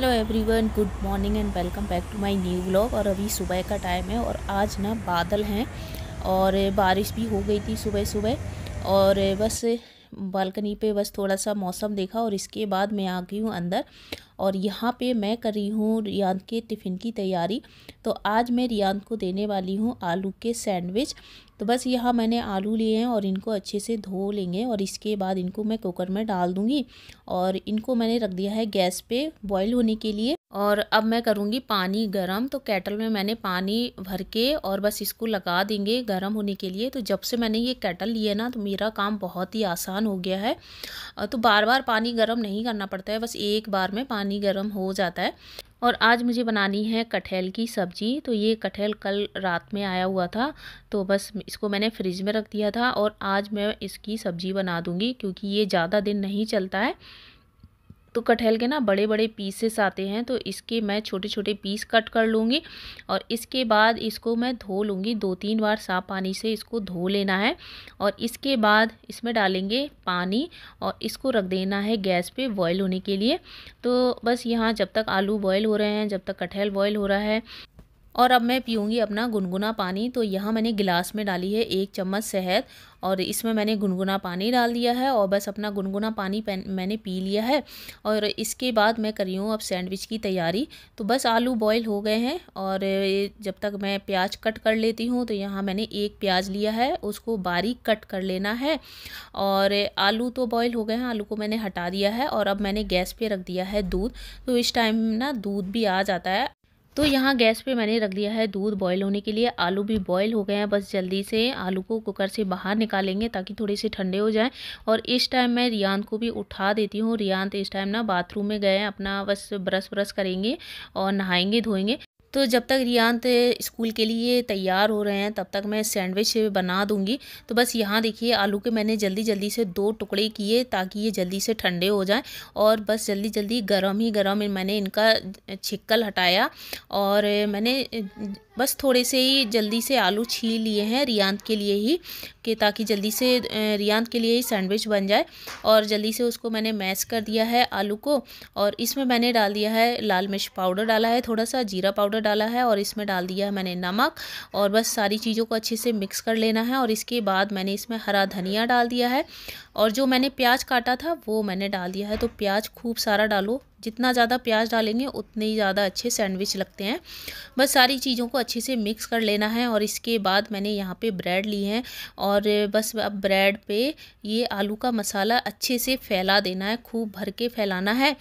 hello everyone good morning and welcome back to my new vlog और अभी सुबह का टाइम है और आज ना बादल हैं और बारिश भी हो गई थी सुबह सुबह और बस बालकनी पे बस थोड़ा सा मौसम देखा और इसके बाद मैं आ गई हूँ अंदर और यहाँ पे मैं कर रही हूँ रियान के टिफ़िन की तैयारी तो आज मैं रियान को देने वाली हूँ आलू के सैंडविच तो बस यहाँ मैंने आलू लिए हैं और इनको अच्छे से धो लेंगे और इसके बाद इनको मैं कुकर में डाल दूँगी और इनको मैंने रख दिया है गैस पे बॉईल होने के लिए और अब मैं करूँगी पानी गरम तो कैटल में मैंने पानी भर के और बस इसको लगा देंगे गरम होने के लिए तो जब से मैंने ये कैटल लिया ना तो मेरा काम बहुत ही आसान हो गया है तो बार बार पानी गरम नहीं करना पड़ता है बस एक बार में पानी पानी गर्म हो जाता है और आज मुझे बनानी है कटहल की सब्ज़ी तो ये कटहल कल रात में आया हुआ था तो बस इसको मैंने फ्रिज में रख दिया था और आज मैं इसकी सब्ज़ी बना दूंगी क्योंकि ये ज़्यादा दिन नहीं चलता है तो कटहल के ना बड़े बड़े पीसेस आते हैं तो इसके मैं छोटे छोटे पीस कट कर लूँगी और इसके बाद इसको मैं धो लूँगी दो तीन बार साफ पानी से इसको धो लेना है और इसके बाद इसमें डालेंगे पानी और इसको रख देना है गैस पे बॉयल होने के लिए तो बस यहाँ जब तक आलू बॉयल हो रहे हैं जब तक कटहल बॉयल हो रहा है और अब मैं पीऊँगी अपना गुनगुना पानी तो यहाँ मैंने गिलास में डाली है एक चम्मच शहद और इसमें मैंने गुनगुना पानी डाल दिया है और बस अपना गुनगुना पानी मैंने पी लिया है और इसके बाद मैं कर रही हूँ अब सैंडविच की तैयारी तो बस आलू बॉईल हो गए हैं और जब तक मैं प्याज कट कर लेती हूँ तो यहाँ मैंने एक प्याज लिया है उसको बारीक कट कर लेना है और आलू तो बॉयल हो गए हैं आलू को मैंने हटा दिया है और अब मैंने गैस पर रख दिया है दूध तो इस टाइम ना दूध भी आ जाता है तो यहाँ गैस पे मैंने रख दिया है दूध बॉईल होने के लिए आलू भी बॉईल हो गए हैं बस जल्दी से आलू को कुकर से बाहर निकालेंगे ताकि थोड़े से ठंडे हो जाएं और इस टाइम मैं रियांत को भी उठा देती हूँ रियांत इस टाइम ना बाथरूम में गए हैं अपना बस ब्रश ब्रश करेंगे और नहाएंगे धोएंगे तो जब तक रियांत स्कूल के लिए तैयार हो रहे हैं तब तक मैं सैंडविच बना दूंगी तो बस यहाँ देखिए आलू के मैंने जल्दी जल्दी से दो टुकड़े किए ताकि ये जल्दी से ठंडे हो जाएं और बस जल्दी जल्दी गर्म ही गर्म मैंने इनका छिक्कल हटाया और मैंने बस थोड़े से ही जल्दी से आलू छील लिए हैं रियांत के लिए ही कि ताकि जल्दी से रियांत के लिए ही सैंडविच बन जाए और जल्दी से उसको मैंने मैश कर दिया है आलू को और इसमें मैंने डाल दिया है लाल मिर्च पाउडर डाला है थोड़ा सा जीरा पाउडर डाला है और इसमें डाल दिया है मैंने नमक और बस सारी चीज़ों को अच्छे से मिक्स कर लेना है और इसके बाद मैंने इसमें हरा धनिया डाल दिया है और जो मैंने प्याज काटा था वो मैंने डाल दिया है तो प्याज खूब सारा डालो जितना ज़्यादा प्याज डालेंगे उतने ही ज़्यादा अच्छे सैंडविच लगते हैं बस सारी चीज़ों को अच्छे से मिक्स कर लेना है और इसके बाद मैंने यहाँ पे ब्रेड ली है और बस अब ब्रेड पे ये आलू का मसाला अच्छे से फैला देना है खूब भर के फैलाना है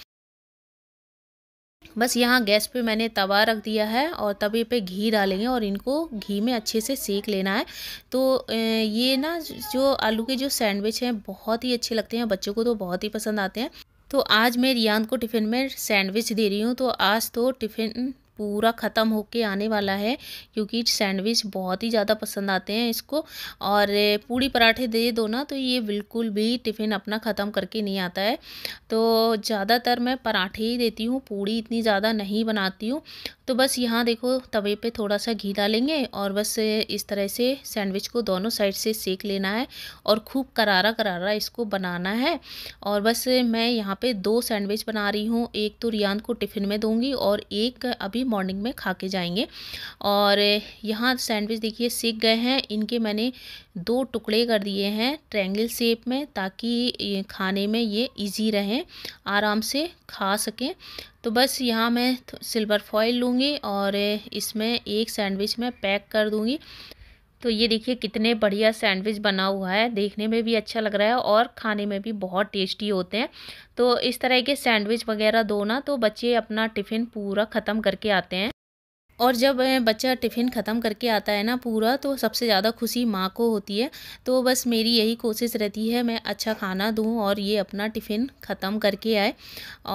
बस यहाँ गैस पे मैंने तवा रख दिया है और तवे पे घी डालेंगे और इनको घी में अच्छे से सेक लेना है तो ये ना जो आलू के जो सैंडविच हैं बहुत ही अच्छे लगते हैं बच्चों को तो बहुत ही पसंद आते हैं तो आज मैं रियान को टिफ़िन में सैंडविच दे रही हूँ तो आज तो टिफ़िन पूरा ख़त्म होके आने वाला है क्योंकि सैंडविच बहुत ही ज़्यादा पसंद आते हैं इसको और पूड़ी पराठे दे दो ना तो ये बिल्कुल भी टिफ़िन अपना ख़त्म करके नहीं आता है तो ज़्यादातर मैं पराठे ही देती हूँ पूड़ी इतनी ज़्यादा नहीं बनाती हूँ तो बस यहाँ देखो तवे पे थोड़ा सा घी डालेंगे और बस इस तरह से सैंडविच को दोनों साइड से सेक लेना है और खूब करारा करारा इसको बनाना है और बस मैं यहाँ पे दो सैंडविच बना रही हूँ एक तो रियान को टिफ़िन में दूँगी और एक अभी मॉर्निंग में खा के जाएंगे और यहाँ सैंडविच देखिए सीख गए हैं इनके मैंने दो टुकड़े कर दिए हैं ट्रैंगल शेप में ताकि खाने में ये ईजी रहें आराम से खा सकें तो बस यहाँ मैं सिल्वर फॉइल लूँगी और इसमें एक सैंडविच में पैक कर दूँगी तो ये देखिए कितने बढ़िया सैंडविच बना हुआ है देखने में भी अच्छा लग रहा है और खाने में भी बहुत टेस्टी होते हैं तो इस तरह के सैंडविच वगैरह दो ना तो बच्चे अपना टिफ़िन पूरा ख़त्म करके आते हैं और जब बच्चा टिफ़िन ख़त्म करके आता है ना पूरा तो सबसे ज़्यादा खुशी माँ को होती है तो बस मेरी यही कोशिश रहती है मैं अच्छा खाना दूँ और ये अपना टिफ़िन ख़त्म करके आए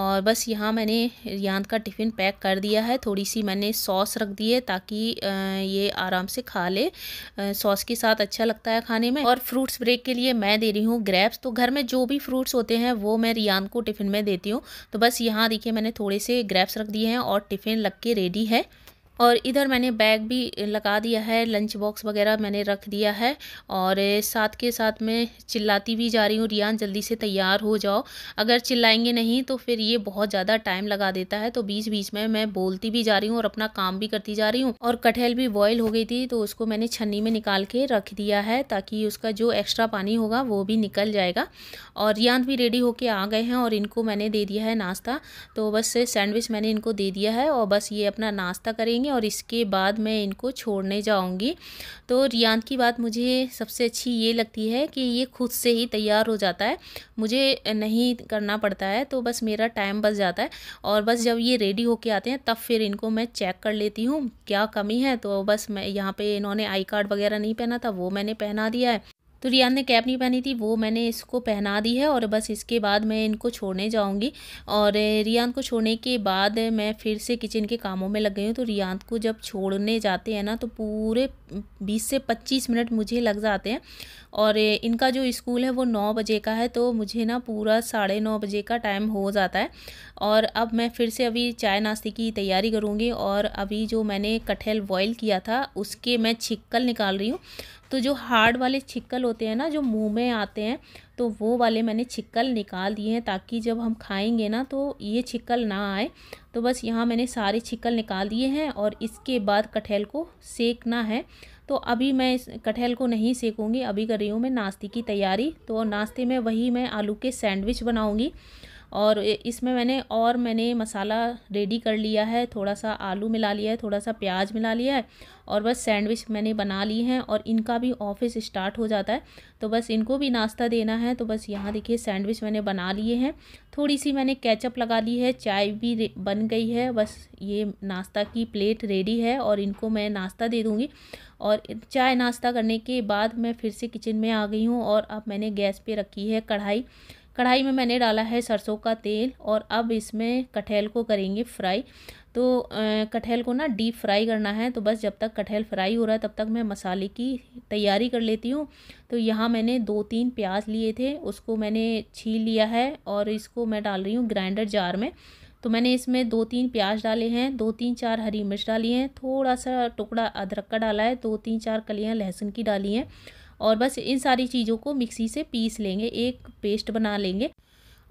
और बस यहाँ मैंने यांत का टिफ़िन पैक कर दिया है थोड़ी सी मैंने सॉस रख दी है ताकि ये आराम से खा ले सॉस के साथ अच्छा लगता है खाने में और फ्रूट्स ब्रेक के लिए मैं दे रही हूँ ग्रैप्स तो घर में जो भी फ्रूट्स होते हैं वो मैं रियान को टिफ़िन में देती हूँ तो बस यहाँ देखिए मैंने थोड़े से ग्रैप्स रख दिए हैं और टिफ़िन लग के रेडी है और इधर मैंने बैग भी लगा दिया है लंच बॉक्स वगैरह मैंने रख दिया है और साथ के साथ मैं चिल्लाती भी जा रही हूँ रियान जल्दी से तैयार हो जाओ अगर चिल्लाएंगे नहीं तो फिर ये बहुत ज़्यादा टाइम लगा देता है तो बीच बीच में मैं बोलती भी जा रही हूँ और अपना काम भी करती जा रही हूँ और कटहल भी बॉयल हो गई थी तो उसको मैंने छन्नी में निकाल के रख दिया है ताकि उसका जो एक्स्ट्रा पानी होगा वो भी निकल जाएगा और रियान भी रेडी होके आ गए हैं और इनको मैंने दे दिया है नाश्ता तो बस सैंडविच मैंने इनको दे दिया है और बस ये अपना नाश्ता करेंगे लेंगे और इसके बाद मैं इनको छोड़ने जाऊँगी तो रियान की बात मुझे सबसे अच्छी ये लगती है कि ये खुद से ही तैयार हो जाता है मुझे नहीं करना पड़ता है तो बस मेरा टाइम बच जाता है और बस जब ये रेडी होके आते हैं तब फिर इनको मैं चेक कर लेती हूँ क्या कमी है तो बस मैं यहाँ पर इन्होंने आई कार्ड वगैरह नहीं पहना था वो मैंने पहना दिया है तो रियान ने कैप नहीं पहनी थी वो मैंने इसको पहना दी है और बस इसके बाद मैं इनको छोड़ने जाऊँगी और रियान को छोड़ने के बाद मैं फिर से किचन के कामों में लग गई हूँ तो रियान को जब छोड़ने जाते हैं ना तो पूरे बीस से पच्चीस मिनट मुझे लग जाते हैं और इनका जो स्कूल है वो नौ बजे का है तो मुझे ना पूरा साढ़े नौ बजे का टाइम हो जाता है और अब मैं फिर से अभी चाय नाश्ते की तैयारी करूँगी और अभी जो मैंने कटहल बॉयल किया था उसके मैं छिक्कल निकाल रही हूँ तो जो हार्ड वाले छिक्कल होते हैं ना जो मुंह में आते हैं तो वो वाले मैंने छिक्कल निकाल दिए हैं ताकि जब हम खाएंगे ना तो ये छिक्कल ना आए तो बस यहाँ मैंने सारे छिक्कल निकाल दिए हैं और इसके बाद कटहल को सेकना है तो अभी मैं इस कटहल को नहीं सेकूँगी अभी कर रही हूँ मैं नाश्ते की तैयारी तो नाश्ते में वही मैं आलू के सैंडविच बनाऊँगी और इसमें मैंने और मैंने मसाला रेडी कर लिया है थोड़ा सा आलू मिला लिया है थोड़ा सा प्याज मिला लिया है और बस सैंडविच मैंने बना ली हैं और इनका भी ऑफिस स्टार्ट हो जाता है तो बस इनको भी नाश्ता देना है तो बस यहाँ देखिए सैंडविच मैंने बना लिए हैं थोड़ी सी मैंने कैचअप लगा ली है चाय भी बन गई है बस ये नाश्ता की प्लेट रेडी है और इनको मैं नाश्ता दे दूँगी और चाय नाश्ता करने के बाद मैं फिर से किचन में आ गई हूँ और अब मैंने गैस पे रखी है कढ़ाई कढ़ाई में मैंने डाला है सरसों का तेल और अब इसमें कटहल को करेंगे फ्राई तो कटहल को ना डीप फ्राई करना है तो बस जब तक कटहल फ्राई हो रहा है तब तक मैं मसाले की तैयारी कर लेती हूँ तो यहाँ मैंने दो तीन प्याज लिए थे उसको मैंने छील लिया है और इसको मैं डाल रही हूँ ग्राइंडर जार में तो मैंने इसमें दो तीन प्याज डाले हैं दो तीन चार हरी मिर्च डाली हैं थोड़ा सा टुकड़ा अदरक का डाला है दो तीन चार कलियाँ लहसुन की डाली हैं और बस इन सारी चीज़ों को मिक्सी से पीस लेंगे एक पेस्ट बना लेंगे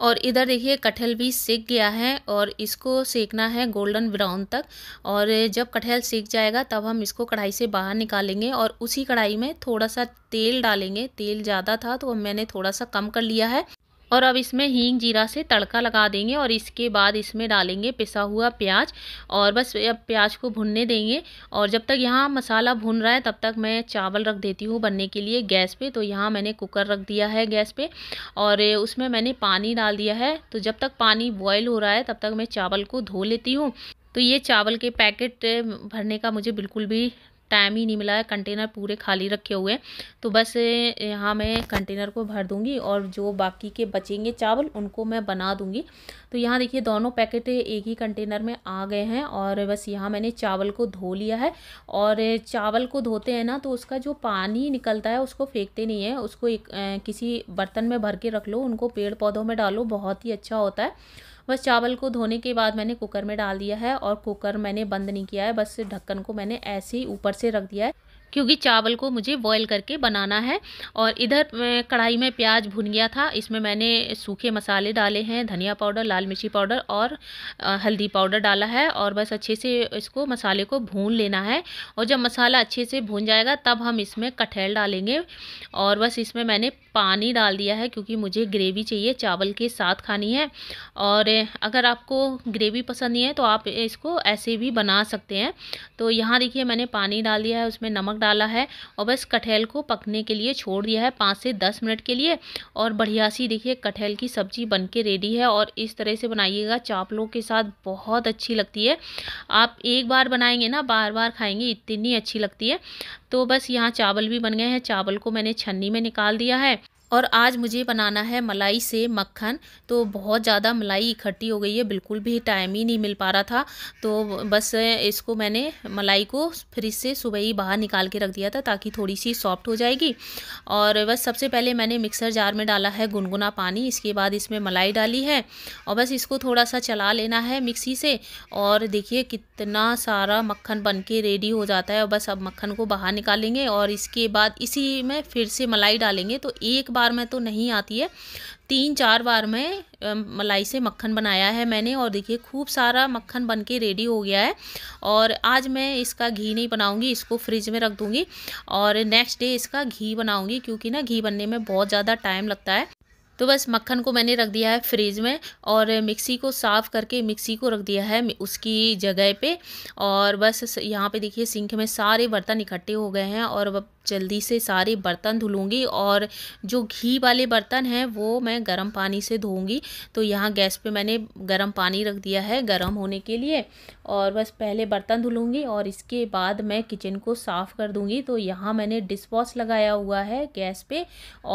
और इधर देखिए कटहल भी सेक गया है और इसको सेकना है गोल्डन ब्राउन तक और जब कटहल सेक जाएगा तब हम इसको कढ़ाई से बाहर निकालेंगे और उसी कढ़ाई में थोड़ा सा तेल डालेंगे तेल ज़्यादा था तो मैंने थोड़ा सा कम कर लिया है और अब इसमें हींग जीरा से तड़का लगा देंगे और इसके बाद इसमें डालेंगे पिसा हुआ प्याज और बस अब प्याज को भुनने देंगे और जब तक यहाँ मसाला भुन रहा है तब तक मैं चावल रख देती हूँ बनने के लिए गैस पे तो यहाँ मैंने कुकर रख दिया है गैस पे और उसमें मैंने पानी डाल दिया है तो जब तक पानी बॉयल हो रहा है तब तक मैं चावल को धो लेती हूँ तो ये चावल के पैकेट भरने का मुझे बिल्कुल भी टाइम ही नहीं मिला है कंटेनर पूरे खाली रखे हुए हैं तो बस यहाँ मैं कंटेनर को भर दूँगी और जो बाकी के बचेंगे चावल उनको मैं बना दूँगी तो यहाँ देखिए दोनों पैकेट एक ही कंटेनर में आ गए हैं और बस यहाँ मैंने चावल को धो लिया है और चावल को धोते हैं ना तो उसका जो पानी निकलता है उसको फेंकते नहीं है उसको एक किसी बर्तन में भर के रख लो उनको पेड़ पौधों में डालो बहुत ही अच्छा होता है बस चावल को धोने के बाद मैंने कुकर में डाल दिया है और कुकर मैंने बंद नहीं किया है बस ढक्कन को मैंने ऐसे ही ऊपर से रख दिया है क्योंकि चावल को मुझे बॉईल करके बनाना है और इधर कढ़ाई में प्याज भुन गया था इसमें मैंने सूखे मसाले डाले हैं धनिया पाउडर लाल मिर्ची पाउडर और हल्दी पाउडर डाला है और बस अच्छे से इसको मसाले को भून लेना है और जब मसाला अच्छे से भून जाएगा तब हम इसमें कटहल डालेंगे और बस इसमें मैंने पानी डाल दिया है क्योंकि मुझे ग्रेवी चाहिए चावल के साथ खानी है और अगर आपको ग्रेवी पसंद नहीं है तो आप इसको ऐसे भी बना सकते हैं तो यहाँ देखिए मैंने पानी डाल दिया है उसमें नमक डाला है और बस कटहल को पकने के लिए छोड़ दिया है पाँच से दस मिनट के लिए और बढ़िया सी देखिए कटहल की सब्जी बन के रेडी है और इस तरह से बनाइएगा चावलों के साथ बहुत अच्छी लगती है आप एक बार बनाएंगे ना बार बार खाएंगे इतनी अच्छी लगती है तो बस यहाँ चावल भी बन गए हैं चावल को मैंने छन्नी में निकाल दिया है और आज मुझे बनाना है मलाई से मक्खन तो बहुत ज़्यादा मलाई इकट्ठी हो गई है बिल्कुल भी टाइम ही नहीं मिल पा रहा था तो बस इसको मैंने मलाई को फ्रिज से सुबह ही बाहर निकाल के रख दिया था ताकि थोड़ी सी सॉफ्ट हो जाएगी और बस सबसे पहले मैंने मिक्सर जार में डाला है गुनगुना पानी इसके बाद इसमें मलाई डाली है और बस इसको थोड़ा सा चला लेना है मिक्सी से और देखिए कितना सारा मक्खन बन के रेडी हो जाता है और बस अब मक्खन को बाहर निकालेंगे और इसके बाद इसी में फिर से मलाई डालेंगे तो एक बार बार में तो नहीं आती है तीन चार बार में मलाई से मक्खन बनाया है मैंने और देखिए खूब सारा मक्खन बन के रेडी हो गया है और आज मैं इसका घी नहीं बनाऊंगी इसको फ्रिज में रख दूंगी और नेक्स्ट डे इसका घी बनाऊंगी क्योंकि ना घी बनने में बहुत ज़्यादा टाइम लगता है तो बस मक्खन को मैंने रख दिया है फ्रिज में और मिक्सी को साफ़ करके मिक्सी को रख दिया है उसकी जगह पे और बस यहाँ पे देखिए सिंक में सारे बर्तन इकट्ठे हो गए हैं और जल्दी से सारे बर्तन धुलूँगी और जो घी वाले बर्तन हैं वो मैं गर्म पानी से धोऊँगी तो यहाँ गैस पे मैंने गर्म पानी रख दिया है गर्म होने के लिए और बस पहले बर्तन धुलूँगी और इसके बाद मैं किचन को साफ़ कर दूँगी तो यहाँ मैंने डिश वॉश लगाया हुआ है गैस पे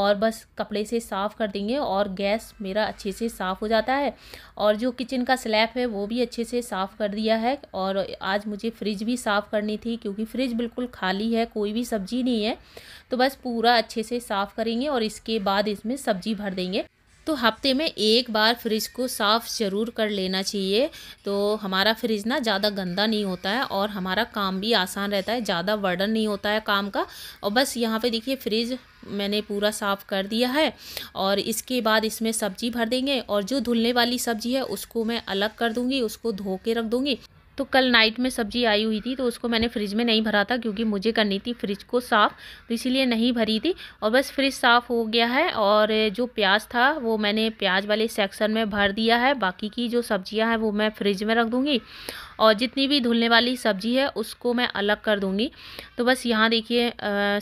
और बस कपड़े से साफ़ कर देंगे और गैस मेरा अच्छे से साफ़ हो जाता है और जो किचन का स्लैब है वो भी अच्छे से साफ़ कर दिया है और आज मुझे फ्रिज भी साफ़ करनी थी क्योंकि फ्रिज बिल्कुल खाली है कोई भी सब्ज़ी नहीं नहीं है तो बस पूरा अच्छे से साफ़ करेंगे और इसके बाद इसमें सब्जी भर देंगे तो हफ्ते में एक बार फ्रिज को साफ़ ज़रूर कर लेना चाहिए तो हमारा फ्रिज ना ज़्यादा गंदा नहीं होता है और हमारा काम भी आसान रहता है ज़्यादा वर्डन नहीं होता है काम का और बस यहाँ पे देखिए फ्रिज मैंने पूरा साफ़ कर दिया है और इसके बाद इसमें सब्ज़ी भर देंगे और जो धुलने वाली सब्ज़ी है उसको मैं अलग कर दूँगी उसको धो के रख दूँगी तो कल नाइट में सब्जी आई हुई थी तो उसको मैंने फ्रिज में नहीं भरा था क्योंकि मुझे करनी थी फ्रिज को साफ़ तो इसीलिए नहीं भरी थी और बस फ्रिज साफ़ हो गया है और जो प्याज था वो मैंने प्याज वाले सेक्शन में भर दिया है बाकी की जो सब्जियां हैं वो मैं फ्रिज में रख दूँगी और जितनी भी धुलने वाली सब्ज़ी है उसको मैं अलग कर दूँगी तो बस यहाँ देखिए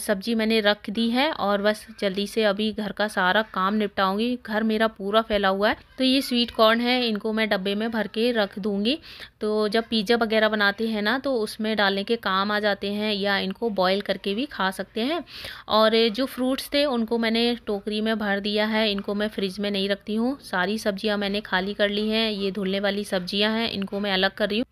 सब्ज़ी मैंने रख दी है और बस जल्दी से अभी घर का सारा काम निपटाऊँगी घर मेरा पूरा फैला हुआ है तो ये स्वीट कॉर्न है इनको मैं डब्बे में भर के रख दूँगी तो जब पिज़्ज़ा वगैरह बनाते हैं ना तो उसमें डालने के काम आ जाते हैं या इनको बॉयल करके भी खा सकते हैं और जो फ्रूट्स थे उनको मैंने टोकरी में भर दिया है इनको मैं फ्रिज में नहीं रखती हूँ सारी सब्जियाँ मैंने खाली कर ली हैं ये धुलने वाली सब्जियाँ हैं इनको मैं अलग कर रही हूँ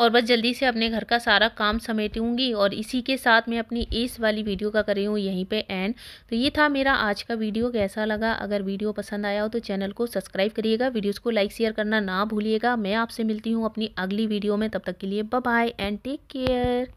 और बस जल्दी से अपने घर का सारा काम समेटूंगी और इसी के साथ मैं अपनी इस वाली वीडियो का कर रही हूँ यहीं पे एंड तो ये था मेरा आज का वीडियो कैसा लगा अगर वीडियो पसंद आया हो तो चैनल को सब्सक्राइब करिएगा वीडियोज़ को लाइक शेयर करना ना भूलिएगा मैं आपसे मिलती हूँ अपनी अगली वीडियो में तब तक के लिए बाय एंड टेक केयर